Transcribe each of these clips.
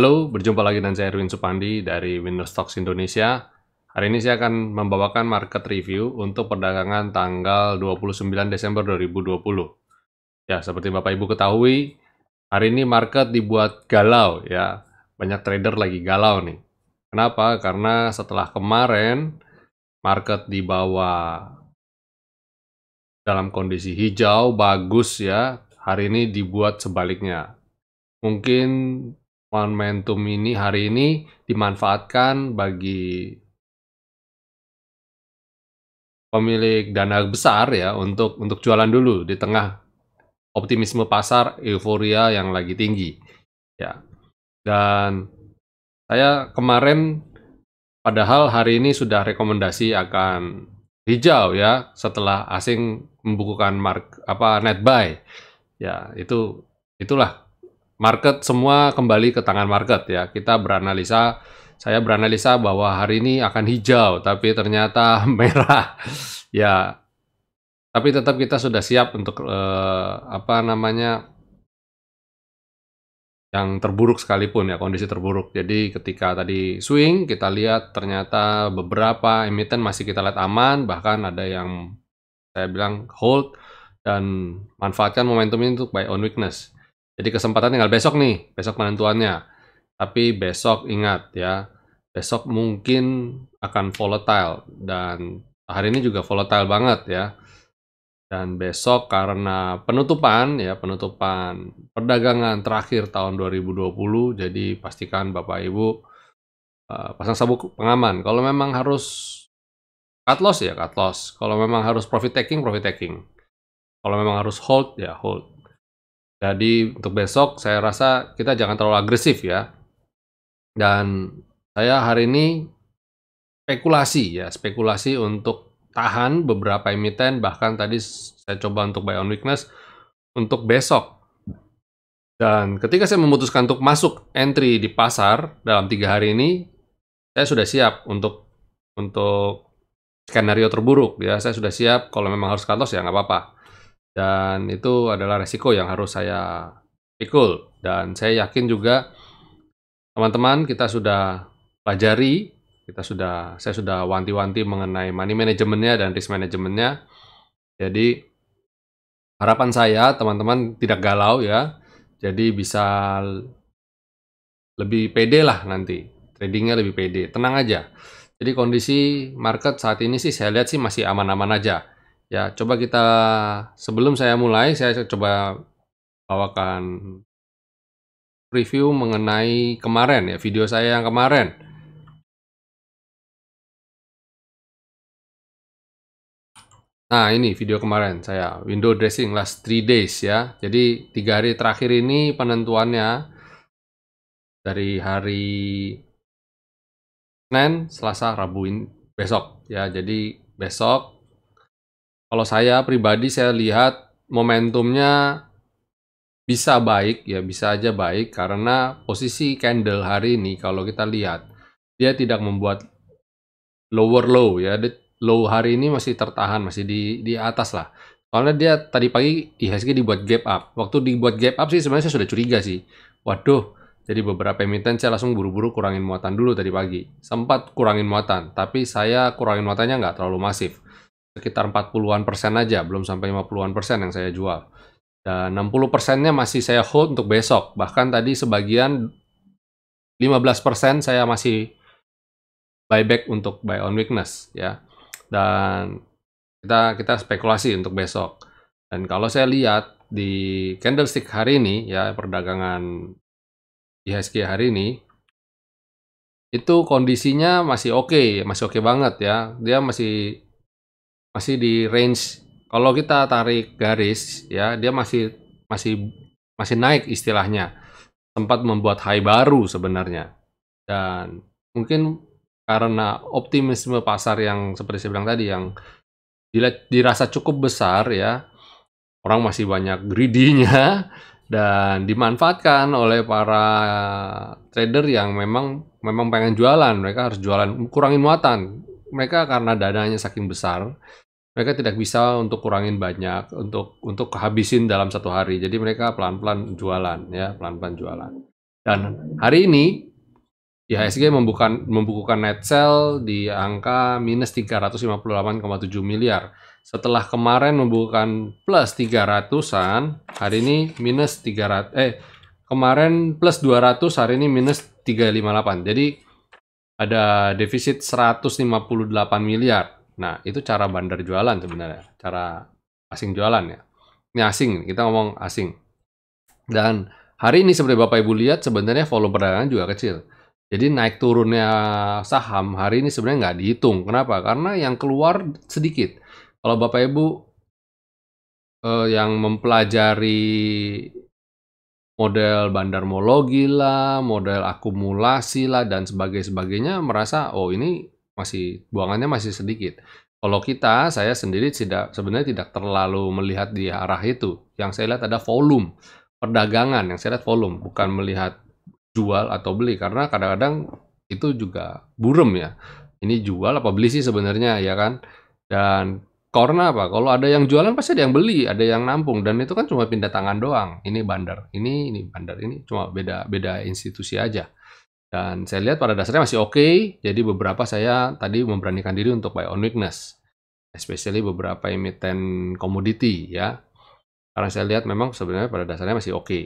Halo, berjumpa lagi dengan saya Erwin Supandi dari Windows Stocks Indonesia. Hari ini saya akan membawakan market review untuk perdagangan tanggal 29 Desember 2020. Ya, seperti Bapak Ibu ketahui, hari ini market dibuat galau ya. Banyak trader lagi galau nih. Kenapa? Karena setelah kemarin market di bawah dalam kondisi hijau bagus ya, hari ini dibuat sebaliknya. Mungkin momentum ini hari ini dimanfaatkan bagi pemilik dana besar ya untuk untuk jualan dulu di tengah optimisme pasar euforia yang lagi tinggi ya dan saya kemarin padahal hari ini sudah rekomendasi akan hijau ya setelah asing membukukan mark apa net buy ya itu itulah market semua kembali ke tangan market ya. Kita beranalisa, saya beranalisa bahwa hari ini akan hijau, tapi ternyata merah. ya, tapi tetap kita sudah siap untuk eh, apa namanya yang terburuk sekalipun ya kondisi terburuk. Jadi ketika tadi swing kita lihat ternyata beberapa emiten masih kita lihat aman, bahkan ada yang saya bilang hold dan manfaatkan momentum ini untuk buy on weakness. Jadi kesempatan tinggal besok nih, besok penentuannya. Tapi besok ingat ya, besok mungkin akan volatile dan hari ini juga volatile banget ya. Dan besok karena penutupan ya, penutupan perdagangan terakhir tahun 2020, jadi pastikan Bapak Ibu uh, pasang sabuk pengaman. Kalau memang harus cut loss ya cut loss. Kalau memang harus profit taking, profit taking. Kalau memang harus hold ya hold. Jadi untuk besok saya rasa kita jangan terlalu agresif ya. Dan saya hari ini spekulasi ya, spekulasi untuk tahan beberapa emiten bahkan tadi saya coba untuk buy on weakness untuk besok. Dan ketika saya memutuskan untuk masuk entry di pasar dalam tiga hari ini, saya sudah siap untuk untuk skenario terburuk ya. Saya sudah siap kalau memang harus cut loss ya nggak apa-apa dan itu adalah resiko yang harus saya pikul. Dan saya yakin juga teman-teman kita sudah pelajari, kita sudah saya sudah wanti-wanti mengenai money manajemennya dan risk manajemennya. Jadi harapan saya teman-teman tidak galau ya. Jadi bisa lebih pede lah nanti. Tradingnya lebih pede, tenang aja. Jadi kondisi market saat ini sih saya lihat sih masih aman-aman aja. Ya, coba kita sebelum saya mulai, saya coba bawakan review mengenai kemarin ya, video saya yang kemarin. Nah, ini video kemarin saya window dressing last 3 days ya. Jadi tiga hari terakhir ini penentuannya dari hari Senin, Selasa, Rabu ini, besok ya. Jadi besok kalau saya pribadi saya lihat momentumnya bisa baik ya bisa aja baik karena posisi candle hari ini kalau kita lihat dia tidak membuat lower low ya low hari ini masih tertahan masih di di atas lah soalnya dia tadi pagi IHSG iya, dibuat gap up waktu dibuat gap up sih sebenarnya saya sudah curiga sih waduh jadi beberapa emiten saya langsung buru-buru kurangin muatan dulu tadi pagi sempat kurangin muatan tapi saya kurangin muatannya nggak terlalu masif sekitar 40-an persen aja, belum sampai 50-an persen yang saya jual. Dan 60 persennya masih saya hold untuk besok. Bahkan tadi sebagian 15 persen saya masih buyback untuk buy on weakness ya. Dan kita kita spekulasi untuk besok. Dan kalau saya lihat di candlestick hari ini ya perdagangan IHSG hari ini itu kondisinya masih oke, okay, masih oke okay banget ya. Dia masih masih di range kalau kita tarik garis ya dia masih masih masih naik istilahnya Tempat membuat high baru sebenarnya dan mungkin karena optimisme pasar yang seperti saya bilang tadi yang dirasa cukup besar ya orang masih banyak greedy-nya dan dimanfaatkan oleh para trader yang memang memang pengen jualan mereka harus jualan kurangin muatan mereka karena dananya saking besar, mereka tidak bisa untuk kurangin banyak untuk untuk kehabisin dalam satu hari. Jadi mereka pelan-pelan jualan ya, pelan-pelan jualan. Dan hari ini IHSG membukukan, membukukan net sell di angka minus 358,7 miliar. Setelah kemarin membukukan plus 300-an, hari ini minus 300 eh kemarin plus 200, hari ini minus 358. Jadi ada defisit 158 miliar. Nah, itu cara bandar jualan sebenarnya, cara asing jualan ya. Ini asing, kita ngomong asing. Dan hari ini seperti Bapak Ibu lihat sebenarnya volume perdagangan juga kecil. Jadi naik turunnya saham hari ini sebenarnya nggak dihitung. Kenapa? Karena yang keluar sedikit. Kalau Bapak Ibu eh, yang mempelajari model bandarmologi lah, model akumulasi lah, dan sebagainya, merasa, oh ini masih buangannya masih sedikit. Kalau kita, saya sendiri tidak sebenarnya tidak terlalu melihat di arah itu. Yang saya lihat ada volume perdagangan, yang saya lihat volume, bukan melihat jual atau beli karena kadang-kadang itu juga burem ya. Ini jual apa beli sih sebenarnya ya kan? Dan karena apa? Kalau ada yang jualan pasti ada yang beli, ada yang nampung dan itu kan cuma pindah tangan doang. Ini bandar, ini ini bandar, ini cuma beda beda institusi aja. Dan saya lihat pada dasarnya masih oke. Okay, jadi beberapa saya tadi memberanikan diri untuk buy on weakness, especially beberapa emiten komoditi ya. Karena saya lihat memang sebenarnya pada dasarnya masih oke. Okay.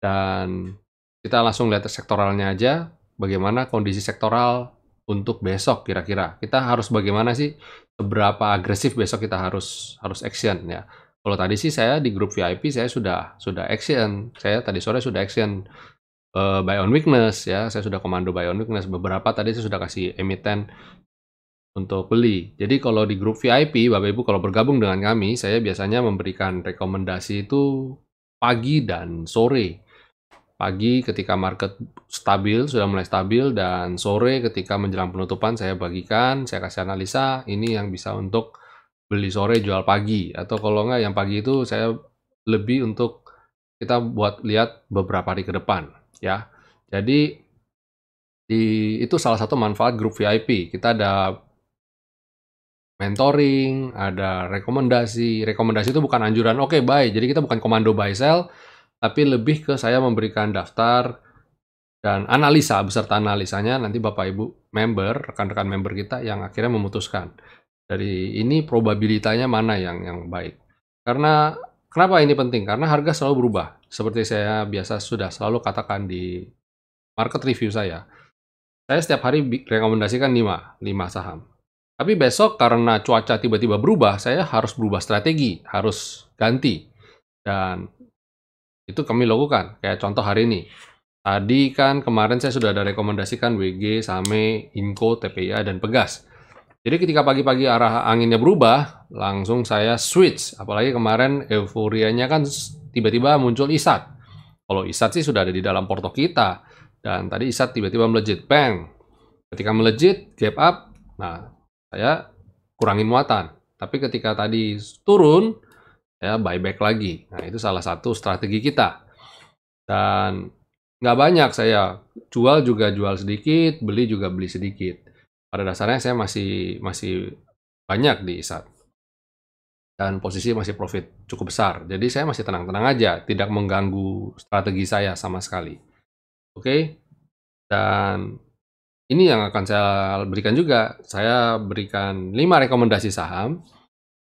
Dan kita langsung lihat sektoralnya aja, bagaimana kondisi sektoral untuk besok kira-kira kita harus bagaimana sih seberapa agresif besok kita harus harus action ya kalau tadi sih saya di grup VIP saya sudah sudah action saya tadi sore sudah action uh, eh, buy on weakness ya saya sudah komando buy on weakness beberapa tadi saya sudah kasih emiten untuk beli. Jadi kalau di grup VIP, Bapak Ibu kalau bergabung dengan kami, saya biasanya memberikan rekomendasi itu pagi dan sore. Pagi ketika market stabil, sudah mulai stabil, dan sore ketika menjelang penutupan saya bagikan, saya kasih analisa, ini yang bisa untuk beli sore, jual pagi. Atau kalau nggak yang pagi itu saya lebih untuk kita buat lihat beberapa hari ke depan. ya. Jadi di, itu salah satu manfaat grup VIP. Kita ada mentoring, ada rekomendasi. Rekomendasi itu bukan anjuran, oke okay, baik Jadi kita bukan komando buy sell, tapi lebih ke saya memberikan daftar dan analisa beserta analisanya nanti Bapak Ibu member, rekan-rekan member kita yang akhirnya memutuskan dari ini probabilitasnya mana yang yang baik. Karena kenapa ini penting? Karena harga selalu berubah. Seperti saya biasa sudah selalu katakan di market review saya. Saya setiap hari rekomendasikan 5, 5 saham. Tapi besok karena cuaca tiba-tiba berubah, saya harus berubah strategi, harus ganti. Dan itu kami lakukan. Kayak contoh hari ini. Tadi kan kemarin saya sudah ada rekomendasikan WG, Same, Inko TPIA, dan Pegas. Jadi ketika pagi-pagi arah anginnya berubah, langsung saya switch. Apalagi kemarin euforianya kan tiba-tiba muncul ISAT. Kalau ISAT sih sudah ada di dalam porto kita. Dan tadi ISAT tiba-tiba melejit, bang. Ketika melejit, gap up, nah saya kurangin muatan. Tapi ketika tadi turun, ya buyback lagi. Nah, itu salah satu strategi kita. Dan nggak banyak saya jual juga jual sedikit, beli juga beli sedikit. Pada dasarnya saya masih masih banyak di ISAT. Dan posisi masih profit cukup besar. Jadi saya masih tenang-tenang aja, tidak mengganggu strategi saya sama sekali. Oke. Dan ini yang akan saya berikan juga. Saya berikan 5 rekomendasi saham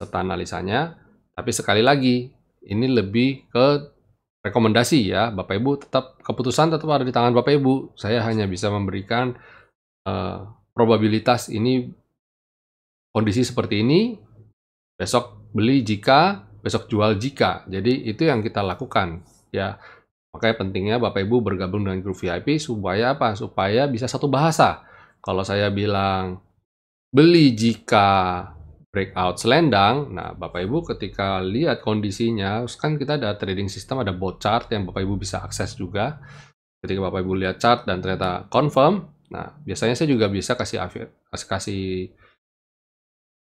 serta analisanya tapi sekali lagi, ini lebih ke rekomendasi ya, Bapak Ibu tetap keputusan tetap ada di tangan Bapak Ibu. Saya hanya bisa memberikan uh, probabilitas ini kondisi seperti ini, besok beli jika, besok jual jika. Jadi itu yang kita lakukan ya. Makanya pentingnya Bapak Ibu bergabung dengan grup VIP supaya apa? Supaya bisa satu bahasa. Kalau saya bilang beli jika breakout selendang. Nah, Bapak Ibu ketika lihat kondisinya, kan kita ada trading system, ada bot chart yang Bapak Ibu bisa akses juga. Ketika Bapak Ibu lihat chart dan ternyata confirm, nah biasanya saya juga bisa kasih kasih kasih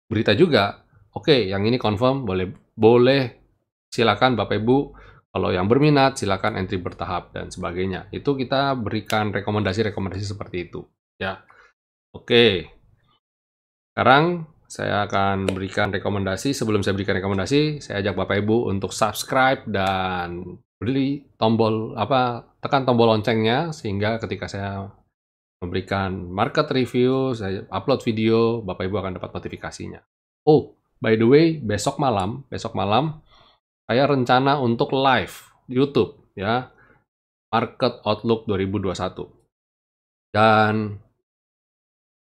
berita juga. Oke, yang ini confirm boleh boleh silakan Bapak Ibu kalau yang berminat silakan entry bertahap dan sebagainya. Itu kita berikan rekomendasi-rekomendasi seperti itu, ya. Oke. Sekarang saya akan berikan rekomendasi. Sebelum saya berikan rekomendasi, saya ajak Bapak Ibu untuk subscribe dan beli tombol apa tekan tombol loncengnya sehingga ketika saya memberikan market review, saya upload video, Bapak Ibu akan dapat notifikasinya. Oh, by the way, besok malam, besok malam saya rencana untuk live di YouTube ya. Market Outlook 2021. Dan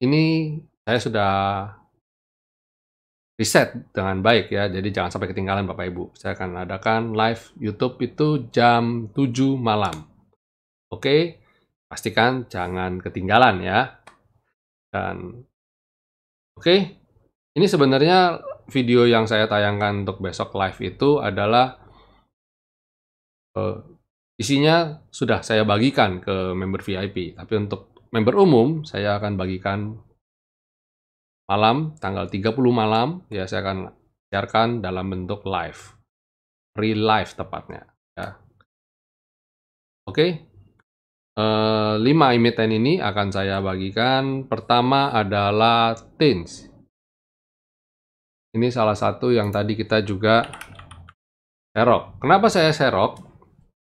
ini saya sudah riset dengan baik ya. Jadi jangan sampai ketinggalan Bapak Ibu. Saya akan adakan live YouTube itu jam 7 malam. Oke, pastikan jangan ketinggalan ya. Dan oke, ini sebenarnya video yang saya tayangkan untuk besok live itu adalah uh, isinya sudah saya bagikan ke member VIP. Tapi untuk member umum saya akan bagikan malam tanggal 30 malam ya saya akan siarkan dalam bentuk live. Real live tepatnya ya. Oke. Okay. Eh, lima emiten ini akan saya bagikan. Pertama adalah Tins. Ini salah satu yang tadi kita juga serok. Kenapa saya serok?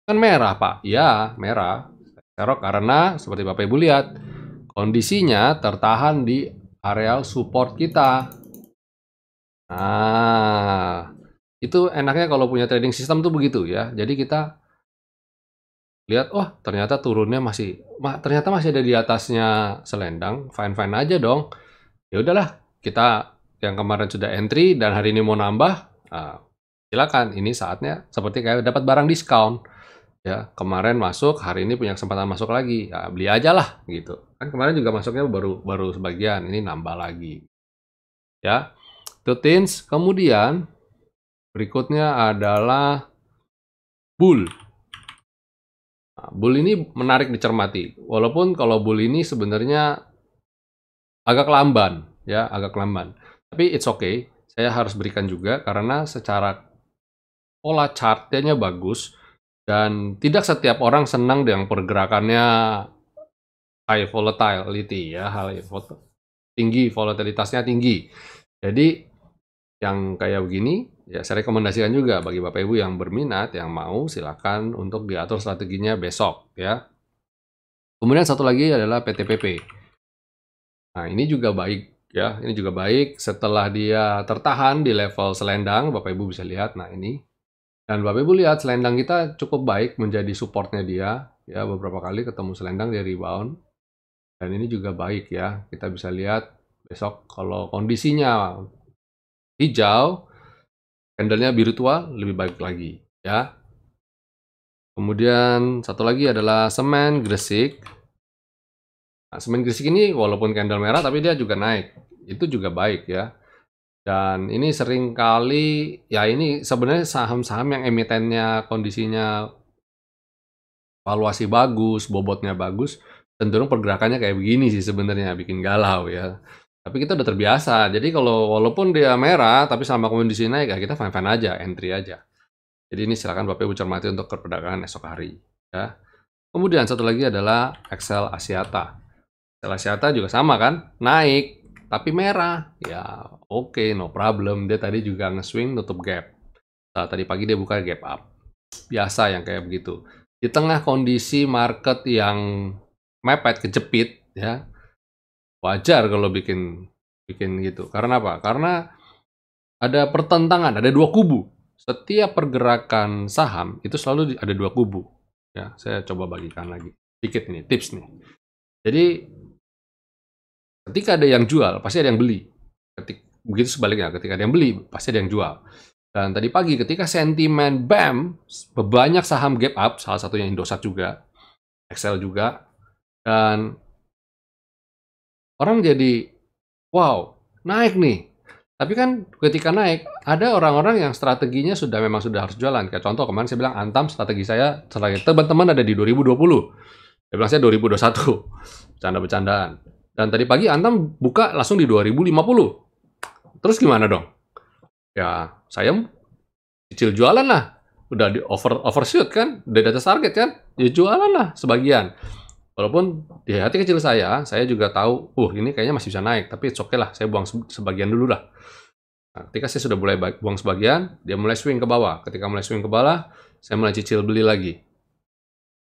Kan merah, Pak. Ya, merah. Serok karena seperti Bapak Ibu lihat, kondisinya tertahan di areal support kita. Nah, itu enaknya kalau punya trading system tuh begitu ya. Jadi kita lihat, oh ternyata turunnya masih, ma ternyata masih ada di atasnya selendang, fine fine aja dong. Ya udahlah, kita yang kemarin sudah entry dan hari ini mau nambah, nah, silakan. Ini saatnya seperti kayak dapat barang diskon ya kemarin masuk hari ini punya kesempatan masuk lagi ya, beli aja lah gitu kan kemarin juga masuknya baru baru sebagian ini nambah lagi ya itu tins kemudian berikutnya adalah bull nah, bull ini menarik dicermati walaupun kalau bull ini sebenarnya agak lamban ya agak lamban tapi it's okay saya harus berikan juga karena secara pola chartnya bagus dan tidak setiap orang senang dengan pergerakannya high volatility ya, high tinggi, volatilitasnya tinggi. Jadi yang kayak begini, ya saya rekomendasikan juga bagi Bapak Ibu yang berminat, yang mau silakan untuk diatur strateginya besok ya. Kemudian satu lagi adalah PTPP. Nah, ini juga baik ya, ini juga baik setelah dia tertahan di level selendang, Bapak Ibu bisa lihat. Nah, ini dan Babe Bu lihat selendang kita cukup baik menjadi supportnya dia. Ya, beberapa kali ketemu selendang dia rebound. Dan ini juga baik ya. Kita bisa lihat besok kalau kondisinya hijau, candlenya biru tua lebih baik lagi ya. Kemudian satu lagi adalah semen gresik. Nah, semen gresik ini walaupun candle merah tapi dia juga naik. Itu juga baik ya. Dan ini sering kali ya ini sebenarnya saham-saham yang emitennya kondisinya valuasi bagus, bobotnya bagus, cenderung pergerakannya kayak begini sih sebenarnya bikin galau ya. Tapi kita udah terbiasa. Jadi kalau walaupun dia merah tapi sama kondisi naik ya kita fine-fine aja, entry aja. Jadi ini silakan Bapak Ibu cermati untuk perdagangan esok hari ya. Kemudian satu lagi adalah Excel Asiata. Excel Asiata juga sama kan, naik tapi merah ya Oke, okay, no problem. Dia tadi juga nge-swing nutup gap. Nah, tadi pagi dia buka gap up. Biasa yang kayak begitu. Di tengah kondisi market yang mepet, kejepit, ya wajar kalau bikin bikin gitu. Karena apa? Karena ada pertentangan, ada dua kubu. Setiap pergerakan saham itu selalu ada dua kubu. Ya, saya coba bagikan lagi. Sedikit nih tips nih. Jadi ketika ada yang jual, pasti ada yang beli. Ketika Begitu sebaliknya, ketika ada yang beli, pasti ada yang jual. Dan tadi pagi ketika sentimen BAM, banyak saham gap up, salah satunya Indosat juga, Excel juga, dan orang jadi, wow, naik nih. Tapi kan ketika naik, ada orang-orang yang strateginya sudah memang sudah harus jualan. Kayak contoh kemarin saya bilang, Antam strategi saya, strategi teman-teman ada di 2020. Saya bilang saya 2021. Bercanda-bercandaan. Dan tadi pagi Antam buka langsung di 2050. Terus gimana dong? Ya, saya cicil jualan lah. Udah di over overshoot kan, udah data target kan, ya jualan lah sebagian. Walaupun di hati kecil saya, saya juga tahu, uh ini kayaknya masih bisa naik, tapi oke okay lah, saya buang sebagian dulu lah. Nah, ketika saya sudah mulai buang sebagian, dia mulai swing ke bawah. Ketika mulai swing ke bawah, saya mulai cicil beli lagi.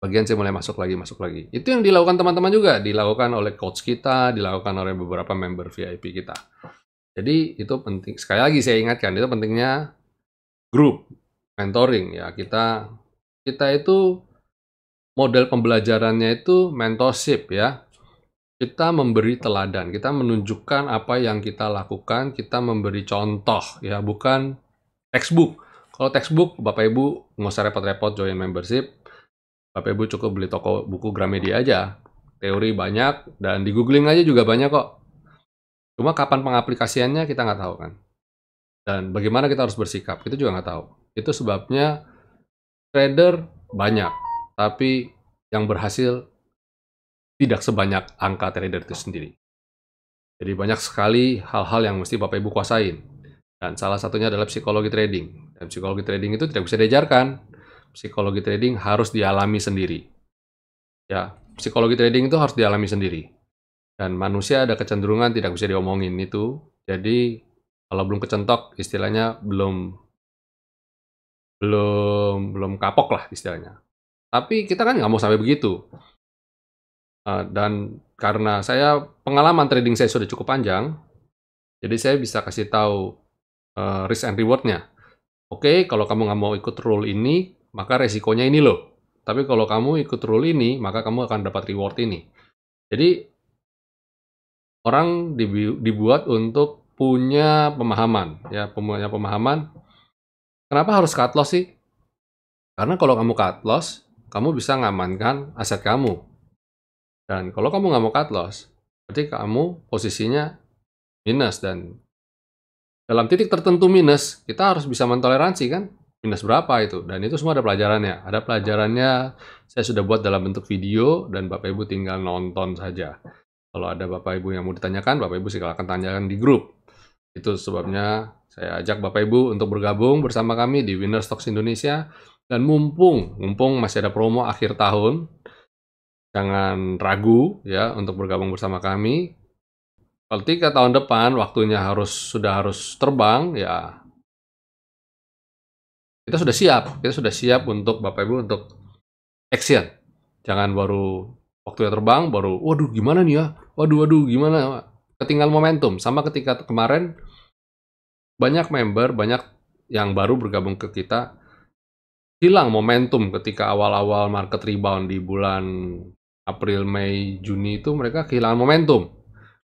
Bagian saya mulai masuk lagi, masuk lagi. Itu yang dilakukan teman-teman juga, dilakukan oleh coach kita, dilakukan oleh beberapa member VIP kita. Jadi itu penting. Sekali lagi saya ingatkan itu pentingnya grup mentoring ya. Kita kita itu model pembelajarannya itu mentorship ya. Kita memberi teladan, kita menunjukkan apa yang kita lakukan, kita memberi contoh ya, bukan textbook. Kalau textbook Bapak Ibu nggak usah repot-repot join membership. Bapak Ibu cukup beli toko buku Gramedia aja. Teori banyak dan di googling aja juga banyak kok Cuma kapan pengaplikasiannya kita nggak tahu kan. Dan bagaimana kita harus bersikap, kita juga nggak tahu. Itu sebabnya trader banyak, tapi yang berhasil tidak sebanyak angka trader itu sendiri. Jadi banyak sekali hal-hal yang mesti Bapak Ibu kuasain. Dan salah satunya adalah psikologi trading. Dan psikologi trading itu tidak bisa diajarkan. Psikologi trading harus dialami sendiri. Ya, psikologi trading itu harus dialami sendiri. Dan manusia ada kecenderungan tidak bisa diomongin itu. Jadi kalau belum kecentok istilahnya belum belum belum kapok lah istilahnya. Tapi kita kan nggak mau sampai begitu. Eh, dan karena saya pengalaman trading saya sudah cukup panjang, jadi saya bisa kasih tahu eh, risk and rewardnya. Oke, okay, kalau kamu nggak mau ikut rule ini, maka resikonya ini loh. Tapi kalau kamu ikut rule ini, maka kamu akan dapat reward ini. Jadi orang dibuat untuk punya pemahaman ya punya pemahaman kenapa harus cut loss sih karena kalau kamu cut loss kamu bisa ngamankan aset kamu dan kalau kamu nggak mau cut loss berarti kamu posisinya minus dan dalam titik tertentu minus kita harus bisa mentoleransi kan minus berapa itu dan itu semua ada pelajarannya ada pelajarannya saya sudah buat dalam bentuk video dan bapak ibu tinggal nonton saja kalau ada Bapak Ibu yang mau ditanyakan, Bapak Ibu silakan tanyakan di grup. Itu sebabnya saya ajak Bapak Ibu untuk bergabung bersama kami di Winner Stocks Indonesia. Dan mumpung, mumpung masih ada promo akhir tahun, jangan ragu ya untuk bergabung bersama kami. Kalau tiga tahun depan waktunya harus sudah harus terbang, ya kita sudah siap, kita sudah siap untuk Bapak Ibu untuk action. Jangan baru waktunya terbang baru waduh gimana nih ya waduh waduh gimana ketinggal momentum sama ketika kemarin banyak member banyak yang baru bergabung ke kita hilang momentum ketika awal-awal market rebound di bulan April, Mei, Juni itu mereka kehilangan momentum.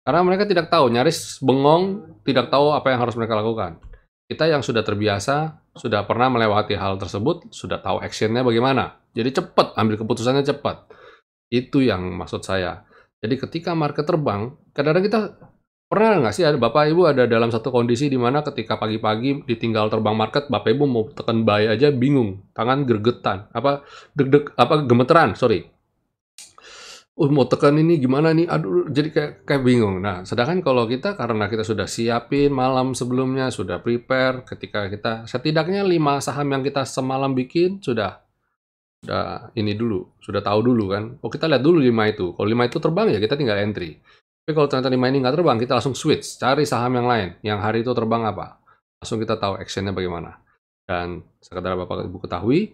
Karena mereka tidak tahu, nyaris bengong, tidak tahu apa yang harus mereka lakukan. Kita yang sudah terbiasa, sudah pernah melewati hal tersebut, sudah tahu actionnya bagaimana. Jadi cepat, ambil keputusannya cepat. Itu yang maksud saya. Jadi ketika market terbang, kadang-kadang kita pernah nggak sih ada bapak ibu ada dalam satu kondisi di mana ketika pagi-pagi ditinggal terbang market bapak ibu mau tekan buy aja bingung tangan gergetan apa deg-deg apa gemeteran sorry uh mau tekan ini gimana nih aduh jadi kayak kayak bingung nah sedangkan kalau kita karena kita sudah siapin malam sebelumnya sudah prepare ketika kita setidaknya lima saham yang kita semalam bikin sudah sudah ini dulu, sudah tahu dulu kan. Oh kita lihat dulu lima itu. Kalau lima itu terbang ya kita tinggal entry. Tapi kalau ternyata lima ini nggak terbang, kita langsung switch, cari saham yang lain. Yang hari itu terbang apa? Langsung kita tahu actionnya bagaimana. Dan sekedar Bapak Ibu ketahui,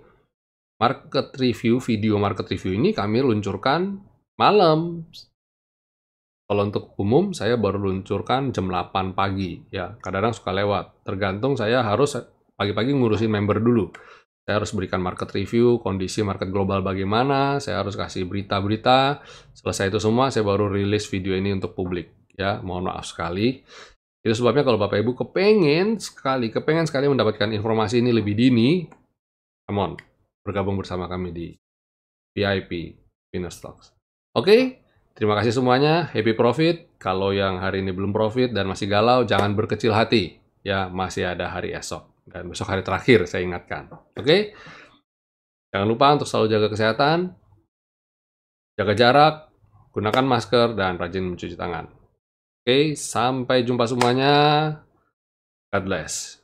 market review, video market review ini kami luncurkan malam. Kalau untuk umum, saya baru luncurkan jam 8 pagi. Ya, kadang-kadang suka lewat. Tergantung saya harus pagi-pagi ngurusin member dulu saya harus berikan market review, kondisi market global bagaimana, saya harus kasih berita-berita. Selesai itu semua, saya baru rilis video ini untuk publik. Ya, mohon maaf sekali. Itu sebabnya kalau Bapak Ibu kepengen sekali, kepengen sekali mendapatkan informasi ini lebih dini, come on, bergabung bersama kami di VIP Winner Stocks. Oke, okay? terima kasih semuanya. Happy profit. Kalau yang hari ini belum profit dan masih galau, jangan berkecil hati. Ya, masih ada hari esok. Dan besok hari terakhir saya ingatkan. Oke? Okay? Jangan lupa untuk selalu jaga kesehatan, jaga jarak, gunakan masker, dan rajin mencuci tangan. Oke, okay, sampai jumpa semuanya. God bless.